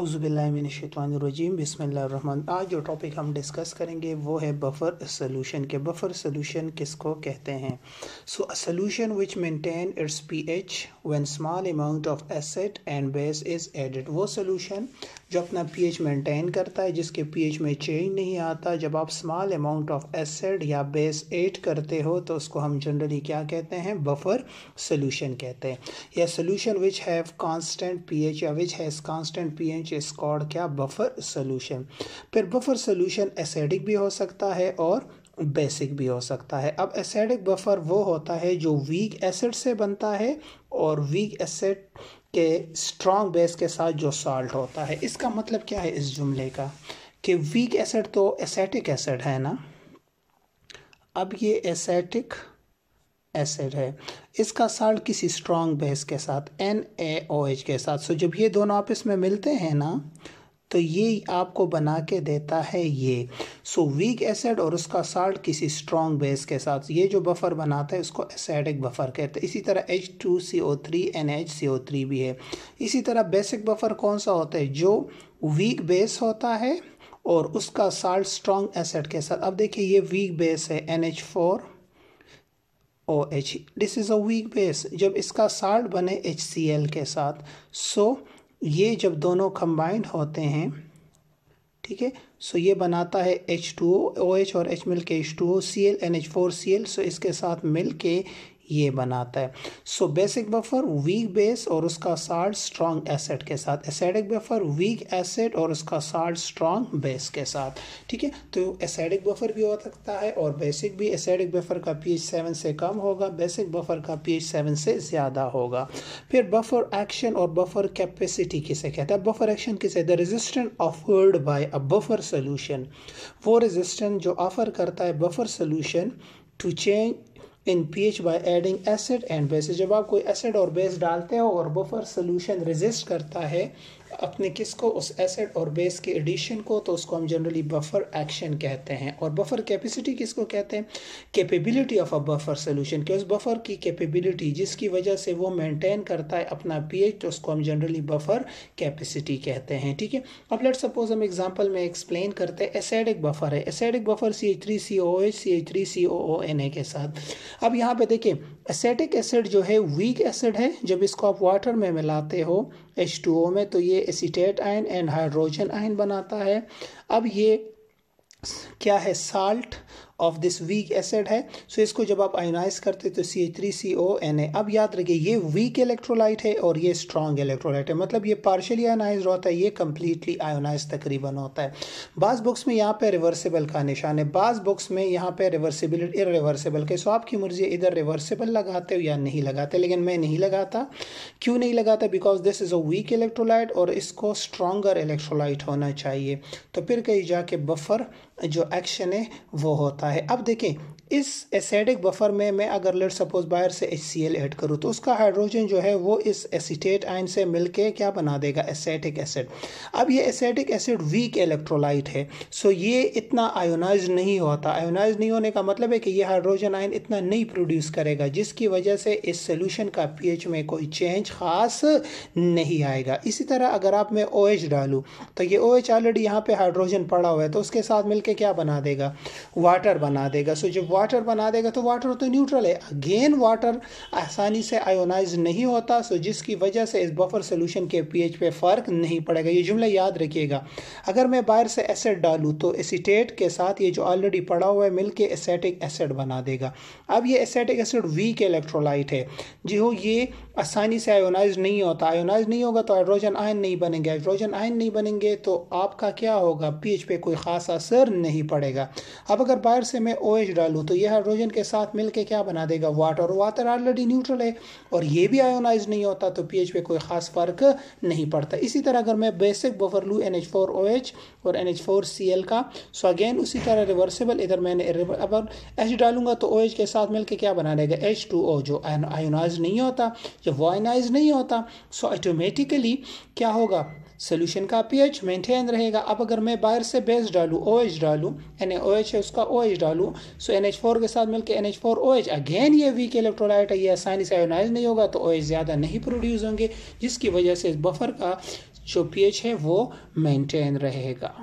बिस्मिल्ल run आज जो topic हम डिस्कस करेंगे वो है बफर सोलूशन के बफर सोलूशन किसको कहते हैं so solution which maintain its p H one small amount of acid and base is added वो सोलूशन जो अपना पीएच मेंटेन करता है जिसके पीएच में चेंज नहीं आता जब आप स्मॉल अमाउंट ऑफ एसिड या बेस एड करते हो तो उसको हम जनरली क्या कहते हैं बफर सोल्यूशन कहते हैं या solution which have constant pH या which has constant pH H called क्या बफर सोल्यूशन फिर बफर सोल्यूशन एसिडिक भी हो सकता है और बेसिक भी हो सकता है अब एसेडिक बफर वो होता है जो वीक एसिड से बनता है और वीक एसिड के स्ट्रॉन्ग बेस के साथ जो सॉल्ट होता है इसका मतलब क्या है इस जुमले का कि वीक एसिड तो एसेटिक एसिड है ना अब ये एसेटिक एसिड है इसका साल्ट किसी स्ट्रॉन्ग बेस के साथ एन ए ओ एच के साथ सो जब ये दोनों आपस में मिलते हैं ना तो ये आपको बना के देता है ये सो वीक एसिड और उसका साल्ट किसी स्ट्रॉन्ग बेस के साथ ये जो बफर बनाता है उसको एसिडिक बफर कहते हैं इसी तरह H two C O three N H C O three भी है इसी तरह बेसिक बफर कौन सा होता है जो वीक बेस होता है और उसका साल्ट स्ट्रॉन्ग एसिड के साथ अब देखिए ये वीक बेस है N H four O H this is a weak base जब इसका साल्ट बने एच सी एल के साथ सो so, ये जब दोनों कंबाइन होते हैं ठीक है सो ये बनाता है H two O O H और एच मिल के H two O C L N H four C L so इसके साथ मिल के ये बनाता है सो बेसिक बफर वीक बेस और उसका साल्ट स्ट्रॉन्ग एसेट के साथ एसेडिक बफर वीक एसेट और उसका साल्ट स्ट्रॉन्ग बेस के साथ ठीक है तो एसेडिक बफर भी हो सकता है और बेसिक भी एसेडिक बफर का पीएच सेवन से कम होगा बेसिक बफर का पीएच सेवन से ज़्यादा होगा फिर बफर एक्शन और बफर कैपेसिटी किसे कहता है बफर एक्शन किसे the resistant offered by a buffer solution वो रेजिस्टेंट जो ऑफर करता है buffer solution to change in pH by adding acid and base जब आप कोई एसिड और बेस डालते हो और बफर सोल्यूशन रेजिस्ट करता है अपने किस को उस एसिड और बेस के एडिशन को तो उसको हम जनरली बफर एक्शन कहते हैं और बफर कैपेसिटी किसको कहते हैं capability of a buffer solution के उस बफर की कैपेबिलिटी जिसकी वजह से वो मेंटेन करता है अपना पीएच तो उसको हम जनरली बफर कैपेसिटी कहते हैं ठीक है अब लेट सपोज हम एग्जाम्पल में एक्सप्लेन करते हैं एसिडिक बफर है acidic buffer C H three C O H C H three C O O N A के साथ अब यहाँ पे देखिए एसेटिक एसिड जो है वीक एसिड है जब इसको आप वाटर में मिलाते हो एच टू ओ में तो ये acetate ion and hydrogen ion बनाता है अब ये क्या है salt of this weak acid है सो इसको जब आप आयोनाइज करते तो C H three C O N A अब याद रखिए ये वीक इलेक्ट्रोलाइट है और ये स्ट्रॉन्ग इलेक्ट्रोलाइट है मतलब ये पार्शली आयोनाइज होता है ये कम्प्लीटली आयोनाइज तकरीबन होता है बाज़ बुक्स में यहाँ पर रिवर्सिबल का निशान है बाज़ बुक्स में यहाँ पर रिवर्सिबल इरिवर्सिबल के सो आपकी मर्जी इधर रिवर्सिबल लगाते हो या नहीं लगाते लेकिन मैं नहीं लगाता क्यों नहीं लगाता because this is a weak electrolyte और इसको स्ट्रॉगर इलेक्ट्रोलाइट होना चाहिए तो फिर कहीं जाके बफर जो एक्शन है वो होता है रखा है अब देखें इस एसिडिक बफर में मैं अगर लेट सपोज बाहर से एच सी एल एड करूँ तो उसका हाइड्रोजन जो है वो इस एसीटेट आयन से मिलके क्या बना देगा एसेटिक एसिड अब ये एसेटिक एसिड वीक इलेक्ट्रोलाइट है सो ये इतना आयोनाइज नहीं होता आयोनाइज नहीं होने का मतलब है कि ये हाइड्रोजन आयन इतना नहीं प्रोड्यूस करेगा जिसकी वजह से इस सोल्यूशन का पी में कोई चेंज खास नहीं आएगा इसी तरह अगर आप मैं ओ OH डालूँ तो ये ओ एच ऑलरेडी यहाँ पर हाइड्रोजन पड़ा हुआ है तो उसके साथ मिलकर क्या बना देगा वाटर वाटर बना देगा सो so, जब वाटर बना देगा तो वाटर तो न्यूट्रल है अगेन वाटर आसानी से आयोनाइज नहीं होता सो so जिसकी वजह से इस बफर सोल्यूशन के पीएच पे फ़र्क नहीं पड़ेगा ये जुमला याद रखिएगा अगर मैं बाहर से एसिड डालूँ तो एसीटेट के साथ ये जो ऑलरेडी पड़ा हुआ है मिल के एसेटिक एसिड बना देगा अब ये एसेटिक एसिड वीक इलेक्ट्रोलाइट है जी हो ये आसानी से आयोनाइज नहीं होता आयोनाइज नहीं होगा तो हाइड्रोजन आयन नहीं बनेंगे हाइड्रोजन आयन नहीं बनेंगे तो आपका क्या होगा पीएच पे कोई ख़ास असर नहीं पड़ेगा अब अगर बाहर से मैं ओ OH डालूँ तो यह हाइड्रोजन के साथ मिलके क्या बना देगा वाटर और वाटर ऑलरेडी न्यूट्रल है और ये भी आयोनाइज नहीं होता तो पीएच पे कोई ख़ास फ़र्क नहीं पड़ता इसी तरह अगर मैं बेसिक बफर लूँ N H four O H और N H four C L का सो अगेन उसी तरह रिवर्सेबल इधर मैंने अगर एच डालूंगा तो ओ OH के साथ मिल के क्या बना देगा एच टू ओ जो आयोनाइज नहीं होता जब वाइनाइज नहीं होता सो ऑटोमेटिकली क्या होगा सोल्यूशन का पीएच मेंटेन रहेगा अब अगर मैं बाहर से बेस डालू ओएच OH एच डालूँ एन OH है उसका ओएच OH एच डालूँ सो एन एच फोर के साथ मिलकर N H four O H again ये वीक इलेक्ट्रोलाइट है ये आसानी से आयोनाइज नहीं होगा तो ओ एच ज़्यादा नहीं प्रोड्यूस होंगे जिसकी वजह से इस बफर का जो एच है वो मेनटेन रहेगा